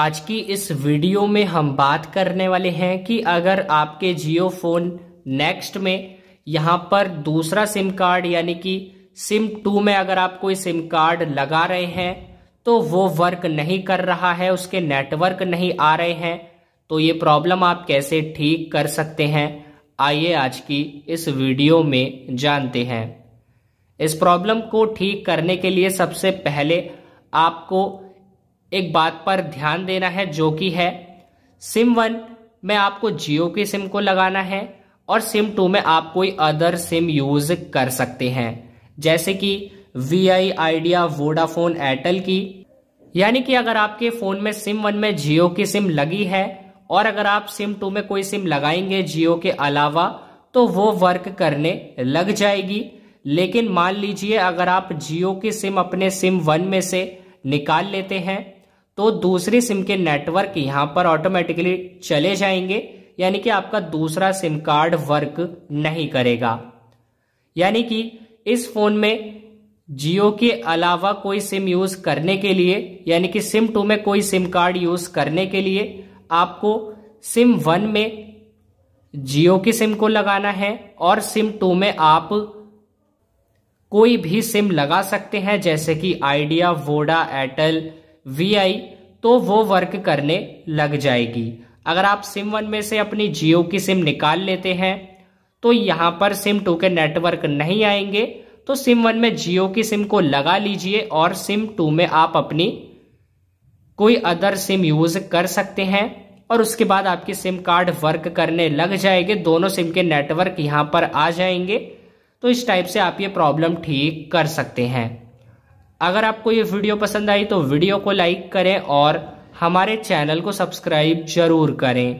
आज की इस वीडियो में हम बात करने वाले हैं कि अगर आपके जियो फोन नेक्स्ट में यहाँ पर दूसरा सिम कार्ड यानी कि सिम टू में अगर आप कोई सिम कार्ड लगा रहे हैं तो वो वर्क नहीं कर रहा है उसके नेटवर्क नहीं आ रहे हैं तो ये प्रॉब्लम आप कैसे ठीक कर सकते हैं आइए आज की इस वीडियो में जानते हैं इस प्रॉब्लम को ठीक करने के लिए सबसे पहले आपको एक बात पर ध्यान देना है जो कि है सिम वन में आपको जियो की सिम को लगाना है और सिम टू में आप कोई अदर सिम यूज कर सकते हैं जैसे कि V I idea Vodafone Airtel की यानी कि अगर आपके फ़ोन में सिम वन में जियो की सिम लगी है और अगर आप सिम टू में कोई सिम लगाएंगे जियो के अलावा तो वो वर्क करने लग जाएगी लेकिन मान लीजिए अगर आप जियो की सिम अपने सिम वन में से निकाल लेते हैं तो दूसरी सिम के नेटवर्क यहां पर ऑटोमेटिकली चले जाएंगे यानी कि आपका दूसरा सिम कार्ड वर्क नहीं करेगा यानी कि इस फोन में जियो के अलावा कोई सिम यूज करने के लिए यानी कि सिम टू में कोई सिम कार्ड यूज करने के लिए आपको सिम वन में जियो की सिम को लगाना है और सिम टू में आप कोई भी सिम लगा सकते हैं जैसे कि आइडिया वोडा एयरटेल वीआई तो वो वर्क करने लग जाएगी अगर आप सिम वन में से अपनी जियो की सिम निकाल लेते हैं तो यहां पर सिम टू के नेटवर्क नहीं आएंगे तो सिम वन में जियो की सिम को लगा लीजिए और सिम टू में आप अपनी कोई अदर सिम यूज कर सकते हैं और उसके बाद आपकी सिम कार्ड वर्क करने लग जाएंगे दोनों सिम के नेटवर्क यहां पर आ जाएंगे तो इस टाइप से आप ये प्रॉब्लम ठीक कर सकते हैं अगर आपको ये वीडियो पसंद आई तो वीडियो को लाइक करें और हमारे चैनल को सब्सक्राइब जरूर करें